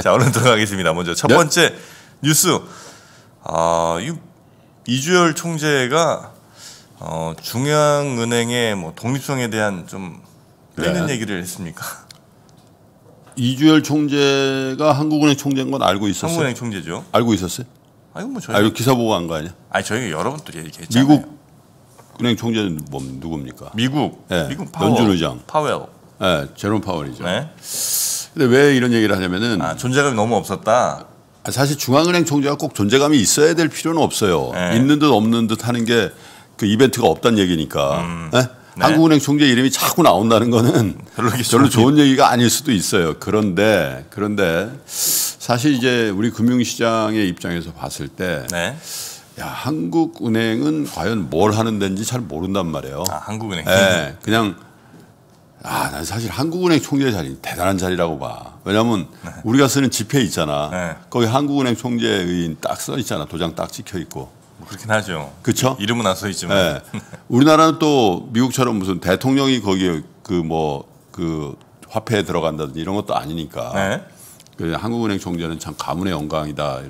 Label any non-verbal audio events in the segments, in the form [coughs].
자 얼른 들어가겠습니다. 먼저 첫 네? 번째 네? 뉴스. 아, 이주열 총재가 어, 중앙은행의 뭐 독립성에 대한 좀끌는 네. 얘기를 했습니까? 이주열 총재가 한국은행 총재인 건 알고 있었어요. 한국은행 총재죠. 알고 있었어요? 아니 뭐 저희. 아 이거 기사 보고 한 거 아니야? 아니 저희 여러 번또 얘기했잖아요. 미국 은행 총재는 뭐 누굽니까? 미국. 네. 미국 파월. 연준 의장. 파웰. 네, 제롬 파월이죠. 네. 근데 왜 이런 얘기를 하냐면은 아, 존재감이 너무 없었다. 아, 사실 중앙은행 총재가 꼭 존재감이 있어야 될 필요는 없어요. 네. 있는 듯 없는 듯 하는 게 그 이벤트가 없다는 얘기니까. 음. 네? 네. 한국은행 총재 이름이 자꾸 나온다는 거는 [laughs] 별로, 별로 좋은 얘기가 아닐 수도 있어요. 그런데 그런데 사실 이제 우리 금융시장의 입장에서 봤을 때 네. 야, 한국은행은 과연 뭘 하는 데인지 잘 모른단 말이에요. 아, 한국은행. 네, 그냥 아, 난 사실 한국은행 총재 자리 대단한 자리라고 봐. 왜냐하면 네. 우리가 쓰는 지폐 있잖아. 네. 거기 한국은행 총재의 딱써 있잖아. 도장 딱 찍혀 있고. 뭐 그렇긴 하죠. 그렇죠. 이름은 안써 있지만. 네. [laughs] 우리나라는 또 미국처럼 무슨 대통령이 거기에 그 뭐그 그 화폐에 들어간다든지 이런 것도 아니니까. 네. 그 한국은행 총재는 참 가문의 영광이다.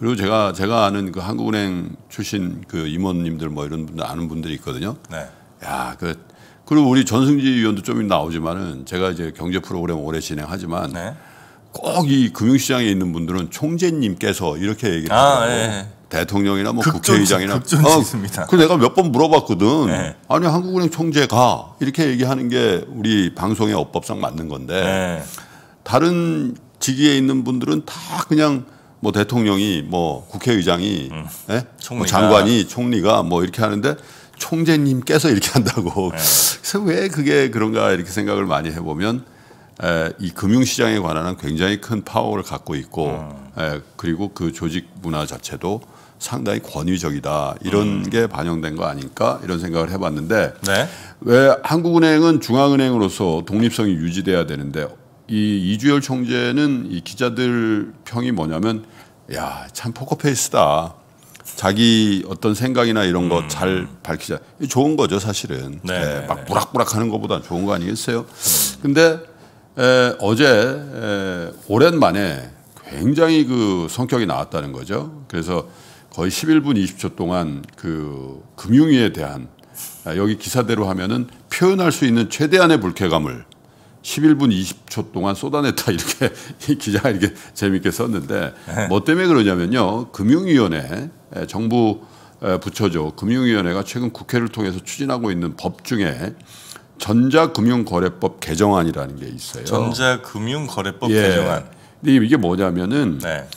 그리고 제가 제가 아는 그 한국은행 출신 그 임원님들 뭐 이런 분들 아는 분들이 있거든요. 네. 야, 그 그리고 우리 전승지 의원도 좀 나오지만은 제가 이제 경제 프로그램 오래 진행하지만 네. 꼭이 금융시장에 있는 분들은 총재님께서 이렇게 얘기를 아, 하고 예. 대통령이나 뭐 극존, 국회의장이나 극존 어, 있습니다. 그 내가 몇 번 물어봤거든. 네. 아니 한국은행 총재가 이렇게 얘기하는 게 우리 방송의 어법상 맞는 건데 네. 다른 직위에 있는 분들은 다 그냥 뭐 대통령이 뭐 국회의장이 음, 예? 뭐 장관이 총리가 뭐 이렇게 하는데 총재님께서 이렇게 한다고. 네. 그래서 왜 그게 그런가 이렇게 생각을 많이 해보면 에, 이 금융시장에 관한 굉장히 큰 파워를 갖고 있고 어. 에, 그리고 그 조직 문화 자체도 상당히 권위적이다 이런 음. 게 반영된 거 아닐까 이런 생각을 해봤는데 네. 왜 한국은행은 중앙은행으로서 독립성이 유지돼야 되는데 이 이주열 총재는 이 기자들 평이 뭐냐면 야 참 포커페이스다 자기 어떤 생각이나 이런 거잘 음. 밝히자. 좋은 거죠, 사실은. 네. 예, 네, 막 네. 부락부락 하는 것보다 좋은 거 아니겠어요? 음. 근데 에, 어제 에, 오랜만에 굉장히 그 성격이 나왔다는 거죠. 그래서 거의 11분 20초 동안 그 금융위에 대한 아, 여기 기사대로 하면은 표현할 수 있는 최대한의 불쾌감을 11분 20초 동안 쏟아냈다 이렇게 [laughs] 기자가 이렇게 재미있게 썼는데 네. 뭐 때문에 그러냐면요. 금융위원회 정부 부처죠. 금융위원회가 최근 국회를 통해서 추진하고 있는 법 중에 전자금융거래법 개정안이라는 게 있어요. 전자금융거래법 예. 개정안. 이게 뭐냐면은 네.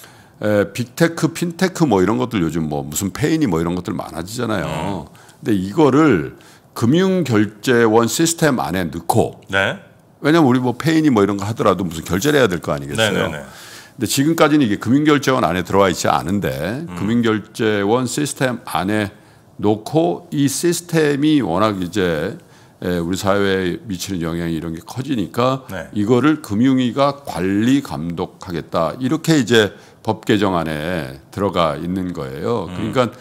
에, 빅테크, 핀테크 뭐 이런 것들 요즘 뭐 무슨 페인이 뭐 이런 것들 많아지잖아요. 음. 근데 이거를 금융결제원 시스템 안에 넣고 네. 왜냐면 우리 뭐 페인이 뭐 이런 거 하더라도 무슨 결제를 해야 될 거 아니겠어요. 네네네. 네, 네. 근데 지금까지는 이게 금융결제원 안에 들어와 있지 않은데 음. 금융결제원 시스템 안에 놓고 이 시스템이 워낙 이제 우리 사회에 미치는 영향이 이런 게 커지니까 네. 이거를 금융위가 관리 감독하겠다 이렇게 이제 법 개정안에 들어가 있는 거예요. 음. 그러니까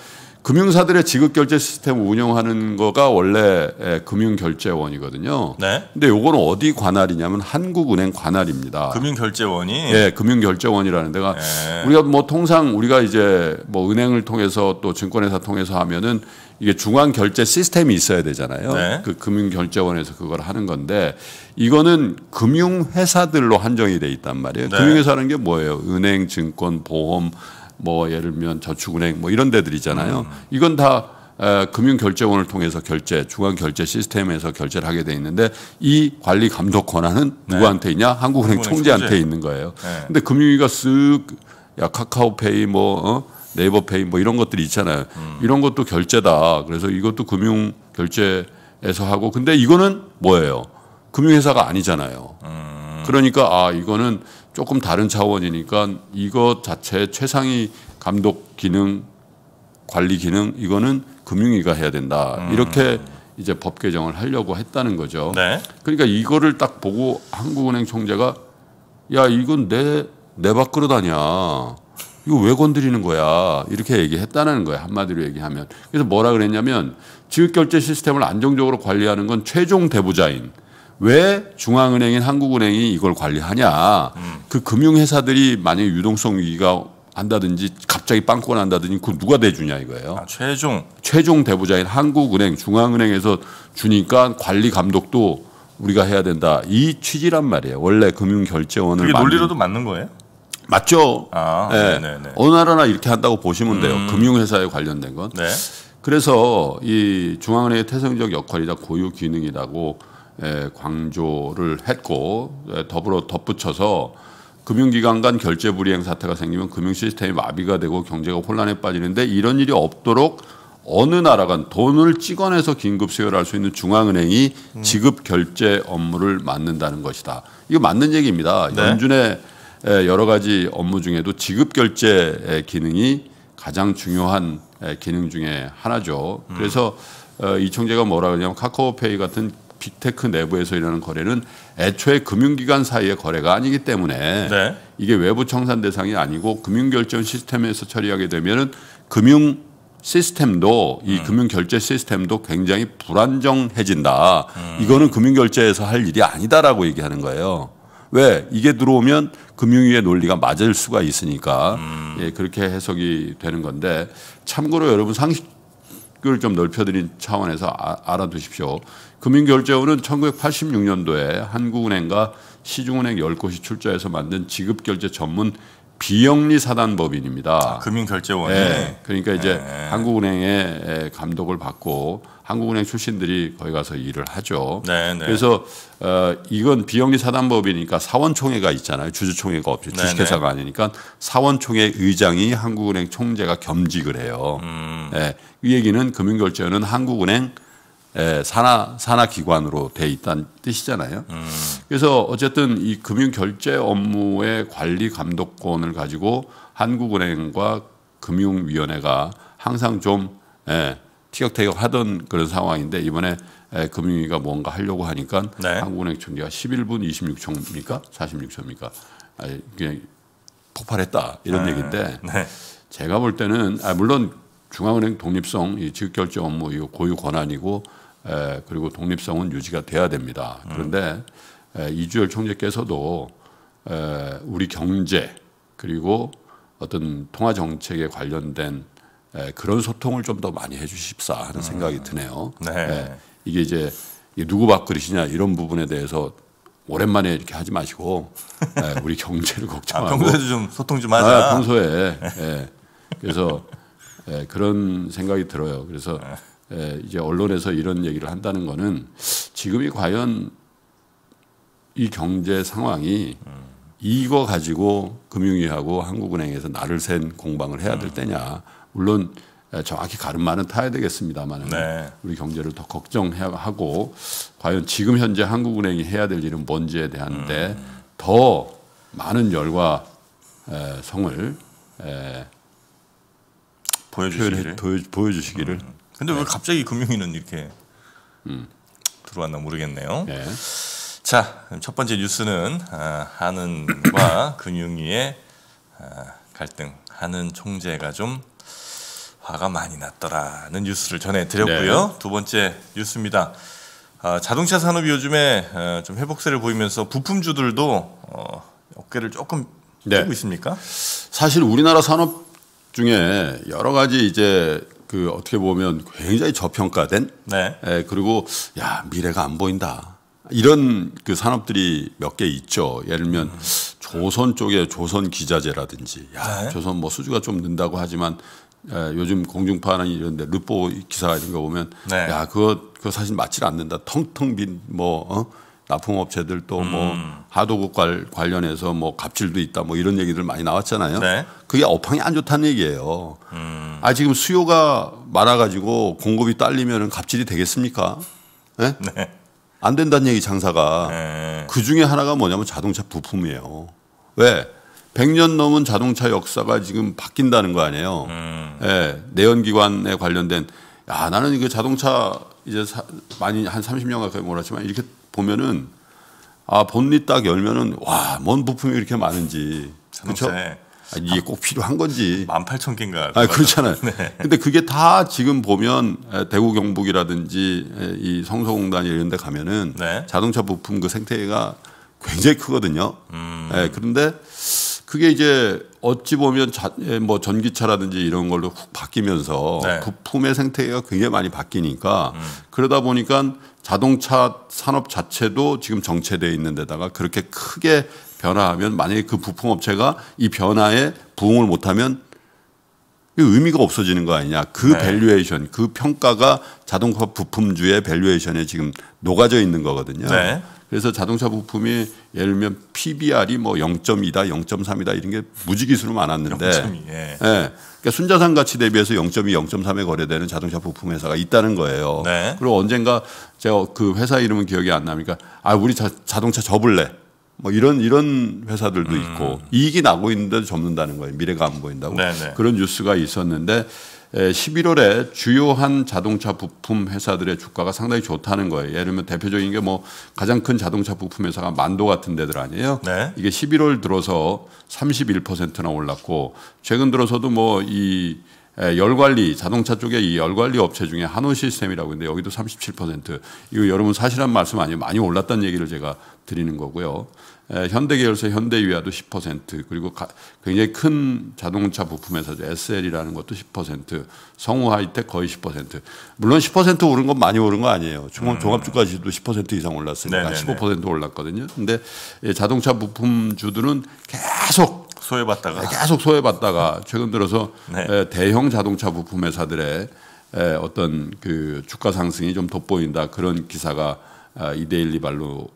금융사들의 지급결제 시스템을 운영하는 거가 원래 예, 금융결제원이거든요. 네. 근데 요거는 어디 관할이냐면 한국은행 관할입니다. 금융결제원이? 네, 금융결제원이라는 데가 네. 우리가 뭐 통상 우리가 이제 뭐 은행을 통해서 또 증권회사 통해서 하면은 이게 중앙 결제 시스템이 있어야 되잖아요. 네. 그 금융결제원에서 그걸 하는 건데 이거는 금융회사들로 한정이 돼 있단 말이에요. 네. 금융회사라는 게 뭐예요? 은행, 증권, 보험, 뭐 예를 들면 저축은행 뭐 이런 데들 이잖아요 이건 다 에, 금융결제원을 통해서 결제, 중앙결제 시스템에서 결제를 하게 돼 있는데 이 관리 감독 권한은 네. 누구한테 있냐? 한국은행, 총재한테 총재. 있는 거예요. 네. 근데 금융위가 쓱 야, 카카오페이 뭐 어? 네이버페이 뭐 이런 것들이 있잖아요. 음. 이런 것도 결제다. 그래서 이것도 금융 결제에서 하고 근데 이거는 뭐예요? 금융회사가 아니잖아요. 음. 그러니까 아 이거는 조금 다른 차원이니까 이것 자체 최상위 감독 기능 관리 기능 이거는 금융위가 해야 된다. 음. 이렇게 이제 법 개정을 하려고 했다는 거죠. 네. 그러니까 이거를 딱 보고 한국은행 총재가 야 이건 내내 밖으로 다냐. 이거 왜 건드리는 거야. 이렇게 얘기했다는 거예요. 한마디로 얘기하면. 그래서 뭐라 그랬냐면 지급결제 시스템을 안정적으로 관리하는 건 최종 대부자인 왜 중앙은행인 한국은행이 이걸 관리하냐. 음. 그 금융회사들이 만약에 유동성 위기가 한다든지 갑자기 빵꾸가 난다든지 그 누가 대주냐 이거예요. 아, 최종 최종 대부자인 한국은행 중앙은행에서 주니까 관리 감독도 우리가 해야 된다 이 취지란 말이에요. 원래 금융 결제원을 그게 논리로도 맞는 거예요? 맞죠. 아, 네. 네네네. 어느 나라나 이렇게 한다고 보시면 돼요. 음. 금융회사에 관련된 건. 네. 그래서 이 중앙은행의 태생적 역할이다 고유 기능이라고 예, 광조를 했고 예, 더불어 덧붙여서 금융기관 간 결제 불이행 사태가 생기면 금융 시스템이 마비가 되고 경제가 혼란에 빠지는데 이런 일이 없도록 어느 나라 간 돈을 찍어내서 긴급 수요를 할수 있는 중앙은행이 음. 지급 결제 업무를 맡는다는 것이다. 이거 맞는 얘기입니다. 네. 연준의 예, 여러 가지 업무 중에도 지급 결제 기능이 가장 중요한 기능 중에 하나죠. 음. 그래서 음. 이 총재가 뭐라 그러냐면 카카오페이 같은 빅테크 내부에서 일어나는 거래는 애초에 금융기관 사이의 거래가 아니기 때문에 네. 이게 외부 청산 대상이 아니고 금융결제 시스템에서 처리하게 되면은 금융 시스템도 이 음. 금융결제 시스템도 굉장히 불안정해진다. 음. 이거는 금융결제에서 할 일이 아니다라고 얘기하는 거예요. 왜 이게 들어오면 금융위의 논리가 맞을 수가 있으니까 음. 예, 그렇게 해석이 되는 건데 참고로 여러분 상식 를좀 넓혀드린 차원에서 아, 알아두십시오. 금융결제원은 1986년도에 한국은행과 시중은행 10곳이 출자해서 만든 지급결제 전문 비영리 사단법인입니다. 아, 금융결제원. 네. 예, 그러니까 이제 네. 한국은행의 예, 감독을 받고 한국은행 출신들이 거기 가서 일을 하죠. 네, 네. 그래서 어, 이건 비영리 사단법이니까 사원총회가 있잖아요. 주주총회가 없죠. 네, 주식회사가 네. 아니니까 사원총회 의장이 한국은행 총재가 겸직을 해요. 음. 네. 이 얘기는 금융결제원은 한국은행 예, 산하 산하 기관으로 돼 있다는 뜻이잖아요. 음. 그래서 어쨌든 이 금융 결제 업무의 관리 감독권을 가지고 한국은행과 금융위원회가 항상 좀 에, 예, 티격태격 하던 그런 상황인데 이번에 에, 예, 금융위가 뭔가 하려고 하니까 네. 한국은행 총리가 11분 26초입니까? 46초입니까? 아니, 그냥 폭발했다 이런 네. 얘기인데 네. 제가 볼 때는 아, 물론 중앙은행 독립성 이 지급결제 업무 이 고유 권한이고 예, 그리고 독립성은 유지가 돼야 됩니다. 그런데 예, 이주열 총재께서도 예, 우리 경제 그리고 어떤 통화 정책에 관련된 그런 소통을 좀 더 많이 해주십사 하는 음. 생각이 드네요. 네. 이게 이제 누구 밥그릇이냐 이런 부분에 대해서 오랜만에 이렇게 하지 마시고 [laughs] 우리 경제를 아, 걱정하고 아, 평소에도 좀 소통 좀 하자. 아, 평소에 네. 그래서 그런 생각이 들어요. 그래서 네. 예, 이제 언론에서 이런 얘기를 한다는 거는 지금이 과연 이 경제 상황이 이거 가지고 금융위하고 한국은행에서 나를 센 공방을 해야 될 음. 때냐. 물론 예, 정확히 가름마는 타야 되겠습니다만 네. 우리 경제를 더 걱정하고 과연 지금 현재 한국은행이 해야 될 일은 뭔지에 대한데 음. 더 많은 열과 예, 성을 보여주시기를, 보여주시기를 음. 근데 왜 갑자기 금융위는 이렇게 음. 들어왔나 모르겠네요. 네. 자, 첫 번째 뉴스는 아, 한은과 금융위의 [coughs] 아, 갈등. 한은 총재가 좀 화가 많이 났더라는 뉴스를 전해드렸고요. 네. 두 번째 뉴스입니다. 아, 자동차 산업이 요즘에 어, 좀 회복세를 보이면서 부품주들도 어, 어깨를 조금 네. 고 있습니까? 사실 우리나라 산업 중에 여러 가지 이제 그 어떻게 보면 굉장히 저평가된 네. 에, 예, 그리고 야 미래가 안 보인다 이런 그 산업들이 몇 개 있죠. 예를 들면 음. 조선 쪽에 조선 기자재라든지 야 네. 조선 뭐 수주가 좀 는다고 하지만 에, 예, 요즘 공중파는 이런데 르포 기사 이런 거 보면 네. 야 그거 그거 사실 맞질 않는다 텅텅 빈뭐 어? 납품업체들도 뭐 음. 뭐 하도급 관련해서 뭐 갑질도 있다 뭐 이런 얘기들 많이 나왔잖아요. 네. 그게 업황이 안 좋다는 얘기예요. 음. 아 지금 수요가 많아가지고 공급이 딸리면 갑질이 되겠습니까? 네? 네. 안 된다는 얘기 장사가 네. 그 중에 하나가 뭐냐면 자동차 부품이에요. 왜? 100년 넘은 자동차 역사가 지금 바뀐다는 거 아니에요. 음. 예, 내연기관에 관련된 야 나는 그 자동차 이제 사, 많이 한 30년 가까이 몰았지만 이렇게 보면은 아 본리 딱 열면은 와 뭔 부품이 이렇게 많은지 그렇죠? 아, 이게 꼭 필요한 건지 1 8 0개인가 아, 그렇잖아요. [laughs] 네. 근데 그게 다 지금 보면 대구 경북이라든지 이 성소공단 이런 데 가면은 네. 자동차 부품 그 생태계가 굉장히 크거든요. 음. 네, 그런데 그게 이제 어찌 보면 자, 뭐 전기차라든지 이런 걸로 훅 바뀌면서 네. 부품의 생태계가 굉장히 많이 바뀌니까 음. 그러다 보니까 자동차 산업 자체도 지금 정체되어 있는 데다가 그렇게 크게 변화하면 만약에 그 부품업체가 이 변화에 부응을 못하면 의미가 없어지는 거 아니냐. 그 네. 밸류에이션, 그 평가가 자동차 부품주의 밸류에이션에 지금 녹아져 있는 거거든요. 네. 그래서 자동차 부품이 예를 들면 PBR이 뭐 0.2다, 0.3이다 이런 게 무지기수로 많았는데 예. 예. 그러니까 순자산 가치 대비해서 0.2, 0.3에 거래되는 자동차 부품 회사가 있다는 거예요. 네. 그리고 언젠가 제가 그 회사 이름은 기억이 안 나니까 아 우리 자, 자동차 접을래. 뭐 이런 이런 회사들도 음. 있고 이익이 나고 있는데 접는다는 거예요. 미래가 안 보인다고. 네네. 네. 그런 뉴스가 있었는데 11월에 예, 주요한 자동차 부품 회사들의 주가가 상당히 좋다는 거예요. 예를 들면 대표적인 게 뭐 가장 큰 자동차 부품 회사가 만도 같은 데들 아니에요. 네. 이게 11월 들어서 31%나 올랐고 최근 들어서도 뭐이 예, 열관리 자동차 쪽에 이 열관리 업체 중에 한호 시스템이라고 있는데 여기도 37% 이거 여러분 사실한 말씀 아니에요 많이 올랐다는 얘기를 제가 드리는 거고요. 예, 현대계열사 현대위아도 10% 그리고 굉장히 큰 자동차 부품회사죠 SL이라는 것도 10% 성우하이텍 거의 10% 물론 10% 오른 건 많이 오른 거 아니에요 중앙 음. 종합주가지도10% 이상 올랐으니까 네네네. 15% 올랐거든요. 근데 자동차 부품주들은 계속 소외받다가 예, 계속 소외받다가 최근 들어서 네. 예, 대형 자동차 부품 회사들의 어떤 그 주가 상승이 좀 돋보인다 그런 기사가 아, 이데일리 발로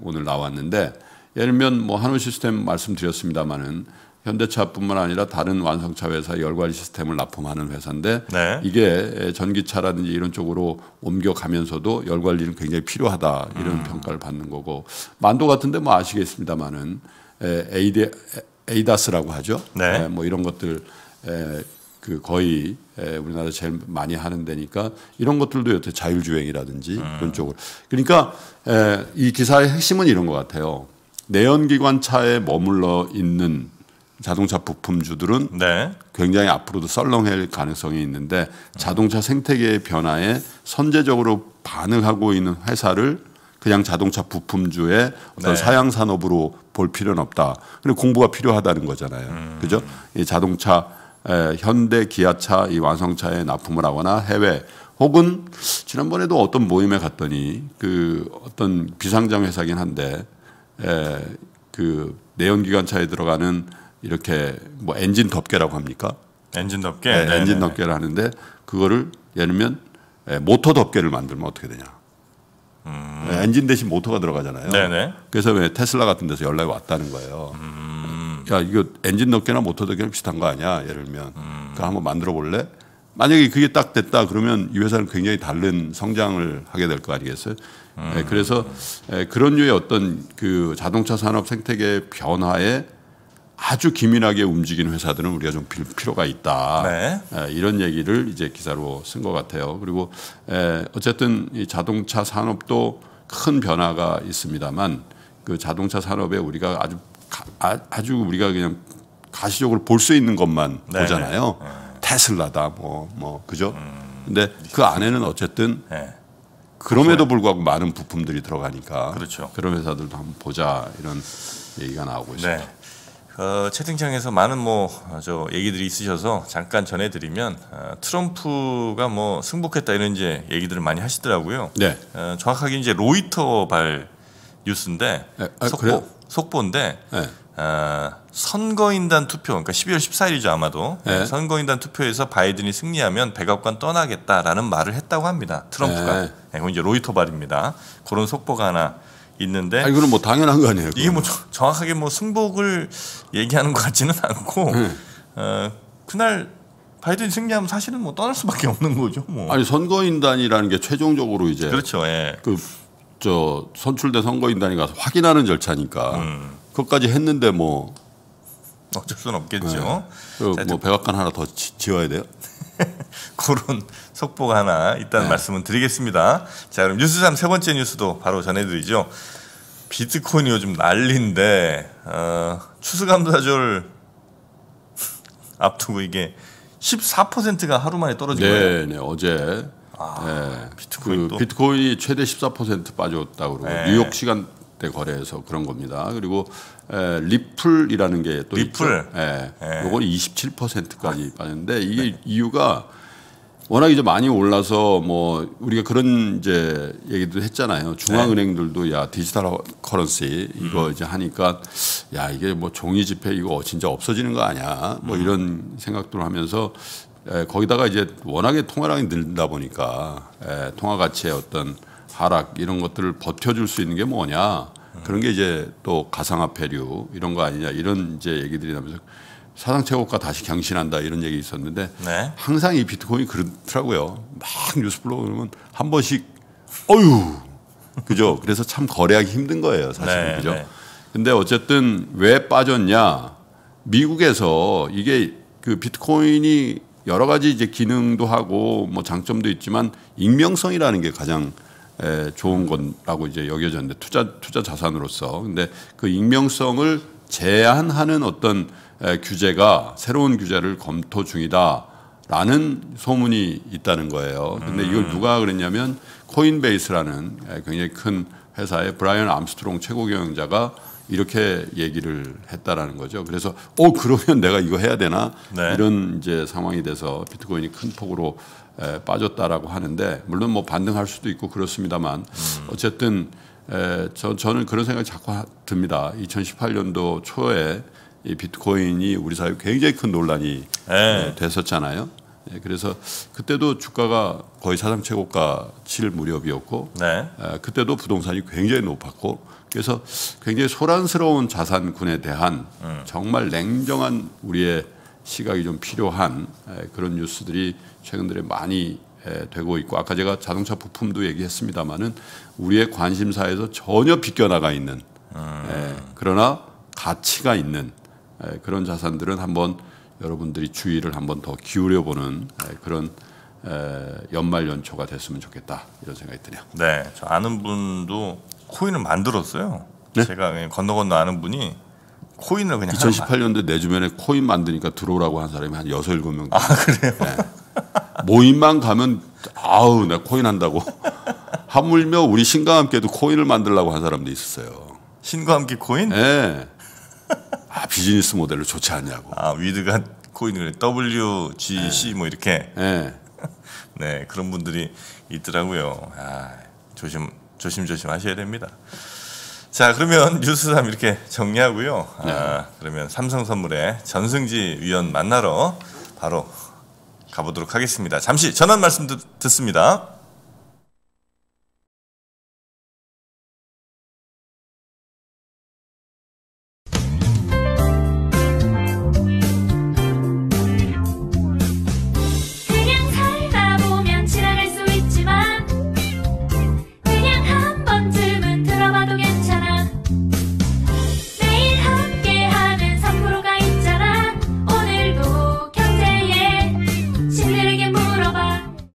오늘 나왔는데 예를 들면 뭐 한우 시스템 말씀드렸습니다마는 현대차뿐만 아니라 다른 완성차 회사 열관 시스템을 납품하는 회사인데 네. 이게 전기차라든지 이런 쪽으로 옮겨가면서도 열관리는 굉장히 필요하다 이런 음. 평가를 받는 거고 만도 같은데 뭐 아시겠습니다마는 에이데, 에이다스라고 하죠. 네. 에, 뭐 이런 것들 에, 그 거의 에, 우리나라 제일 많이 하는 데니까 이런 것들도 여태 자율주행이라든지 음. 그런 쪽으로 그러니까 에, 이 기사의 핵심은 이런 것 같아요. 내연기관 차에 머물러 있는 자동차 부품주들은 네. 굉장히 앞으로도 썰렁할 가능성이 있는데 자동차 생태계의 변화에 선제적으로 반응하고 있는 회사를 그냥 자동차 부품주의 어떤 네. 사양 산업으로 볼 필요는 없다. 그리 공부가 필요하다는 거잖아요. 음. 그죠? 이 자동차 에, 현대 기아차 이 완성차에 납품을 하거나 해외 혹은 지난번에도 어떤 모임에 갔더니 그 어떤 비상장 회사긴 한데 에, 예, 그 내연기관차에 들어가는 이렇게 뭐 엔진 덮개라고 합니까? 엔진 덮개. 예, 네, 엔진 네, 네. 덮개를 하는데 그거를 예를 들면 예, 모터 덮개를 만들면 어떻게 되냐? 음. 엔진 대신 모터가 들어가잖아요. 네네. 네. 그래서 왜 테슬라 같은 데서 연락이 왔다는 거예요. 음. 야 이거 엔진 덮개나 모터 덮개랑 비슷한 거 아니야? 예를 들면 음. 그 한번 만들어 볼래? 만약에 그게 딱 됐다 그러면 이 회사는 굉장히 다른 성장을 하게 될 거 아니겠어요? 음. 그래서 예, 그런 류의 어떤 그 자동차 산업 생태계 변화에 아주 기민하게 움직이는 회사들은 우리가 좀 필요가 있다. 네. 예, 이런 얘기를 이제 기사로 쓴 것 같아요. 그리고 어쨌든 이 자동차 산업도 큰 변화가 있습니다만 그 자동차 산업에 우리가 아주 아, 아주 우리가 그냥 가시적으로 볼 수 있는 것만 네. 보잖아요. 네. 네. 테슬라다 뭐뭐 뭐, 그죠? 음, 근데 그 안에는 어쨌든 네. 그럼에도 불구하고 많은 부품들이 들어가니까 그렇죠. 그런 회사들도 한번 보자 이런 얘기가 나오고 있습니다. 네. 어, 채팅창에서 많은 뭐 저 얘기들이 있으셔서 잠깐 전해드리면 어, 트럼프가 뭐 승복했다 이런 이제 얘기들을 많이 하시더라고요. 네. 어, 정확하게 이제 로이터발 뉴스인데 에, 네. 에, 아, 속보 속보인데 에. 네. 어, 선거인단 투표, 그러니까 12월 14일이죠 아마도 네. 네. 선거인단 투표에서 바이든이 승리하면 백악관 떠나겠다라는 말을 했다고 합니다. 트럼프가. 네. 네, 이제 로이터 발입니다. 그런 속보가 하나 있는데. 아, 이거는 뭐 당연한 거 아니에요? 이게 그러뭐 정확하게 뭐 승복을 얘기하는 것 같지는 않고 네. 어, 그날 바이든이 승리하면 사실은 뭐 떠날 수밖에 없는 거죠. 뭐. 아니 선거인단이라는 게 최종적으로 이제 그렇죠. 예. 그 저 선출된 선거인단이 가서 확인하는 절차니까. 음. 그것까지 했는데 뭐 어쩔 수는 없겠죠. 네. 그 뭐 백악관 하나 더 지, 지어야 돼요. [laughs] 그런 속보가 하나 있다는 네. 말씀은 드리겠습니다. 자 그럼 뉴스 3세 번째 뉴스도 바로 전해드리죠. 비트코인이 요즘 난리인데 어, 추수감사절 앞두고 이게 14%가 하루 만에 떨어진 네, 거예요. 네, 어제 아, 네. 비트코인 그 비트코인이 최대 14% 빠졌다고 그러고 네. 뉴욕 시간 때 거래해서 그런 겁니다. 그리고 에, 리플이라는 게 또 리플, 예, 예. 요건 27%까지 빠졌는데 이게 네. 이유가 워낙 이제 많이 올라서 뭐 우리가 그런 이제 얘기도 했잖아요. 중앙은행들도 네. 야 디지털 커런시 이거 음. 이제 하니까 야 이게 뭐 종이 지폐 이거 진짜 없어지는 거 아니야? 뭐 음. 이런 생각들 하면서 에, 거기다가 이제 워낙에 통화량이 늘다 보니까 에, 통화 가치의 어떤 하락 이런 것들을 버텨줄 수 있는 게 뭐냐 그런 게 이제 또 가상화폐류 이런 거 아니냐 이런 이제 얘기들이 나면서 사상 최고가 다시 경신한다 이런 얘기 있었는데 네. 항상 이 비트코인이 그렇더라고요. 막 뉴스 블로그 그면한 번씩 어유 그죠. 그래서 참 거래하기 힘든 거예요 사실은 네, 그죠. 네. 근데 어쨌든 왜 빠졌냐 미국에서 이게 그 비트코인이 여러 가지 이제 기능도 하고 뭐 장점도 있지만 익명성이라는 게 가장 좋은 건라고 이제 여겨졌는데 투자 투자 자산으로서 근데 그 익명성을 제한하는 어떤 규제가 새로운 규제를 검토 중이다라는 소문이 있다는 거예요. 근데 이걸 음. 누가 그랬냐면 코인베이스라는 굉장히 큰 회사의 브라이언 암스트롱 최고 경영자가 이렇게 얘기를 했다라는 거죠. 그래서 어 그러면 내가 이거 해야 되나 네. 이런 이제 상황이 돼서 비트코인이 큰 폭으로 에, 빠졌다라고 하는데 물론 뭐 반등할 수도 있고 그렇습니다만 어쨌든 에, 저, 저는 그런 생각이 자꾸 듭니다. 2018년도 초에 이 비트코인이 우리 사회 에 굉장히 큰 논란이 네. 에. 됐었잖아요. 예, 그래서 그때도 주가가 거의 사상 최고가 칠 무렵이었고 네. 에, 그때도 부동산이 굉장히 높았고 그래서 굉장히 소란스러운 자산군에 대한 음. 정말 냉정한 우리의 시각이 좀 필요한 그런 뉴스들이 최근 들에 많이 되고 있고 아까 제가 자동차 부품도 얘기했습니다마는 우리의 관심사에서 전혀 비껴나가 있는 음. 그러나 가치가 있는 그런 자산들은 한번 여러분들이 주의를 한번 더 기울여보는 그런 연말 연초가 됐으면 좋겠다 이런 생각이 드네요. 네, 저 아는 분도 코인을 만들었어요. 네? 제가 건너 건너 아는 분이 코인을 그냥 2018년도 내 주변에 코인 만드니까 들어오라고 한 사람이 한 6, 7명. 아, 그래요? 네. 모임만 가면 아우, 나 코인 한다고. [laughs] 하물며 우리 신과 함께도 코인을 만들라고 한 사람도 있었어요. 신과 함께 코인? 네. 아, 비즈니스 모델로 좋지 않냐고. 아, 위드가 코인을 WGC 네. 예. 뭐 이렇게. 네. [laughs] 네, 그런 분들이 있더라고요. 아, 조심 조심조심 하셔야 됩니다. 자 그러면 뉴스삼 이렇게 정리하고요. 아, 네. 아, 그러면 삼성선물의 전승지 위원 만나러 바로 가보도록 하겠습니다. 잠시 전환 말씀 듣, 듣습니다.